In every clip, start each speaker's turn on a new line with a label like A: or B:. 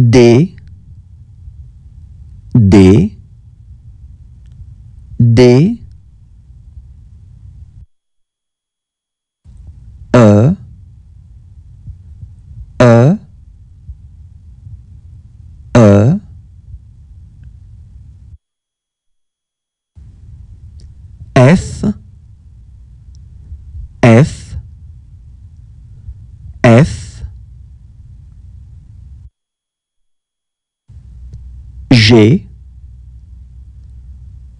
A: D D D e, e, e, f, f, f, j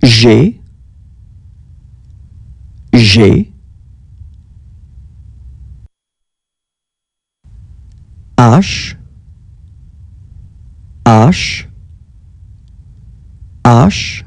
A: G, H, H, H.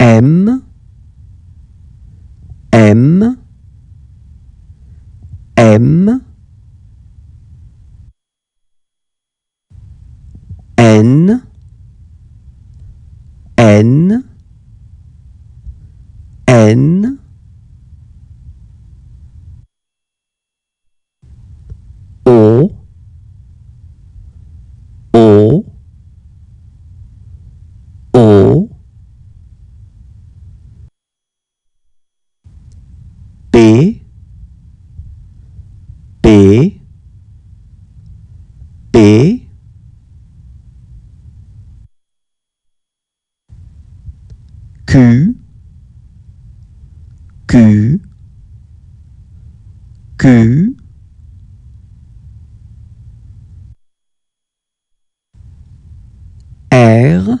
A: M, M, M, N, N, N, P P P Q Q Q R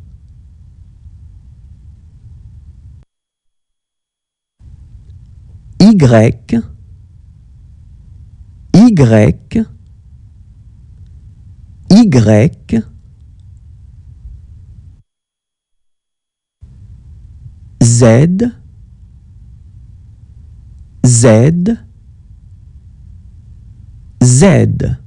A: Y, Y, Y, Z, Z, Z.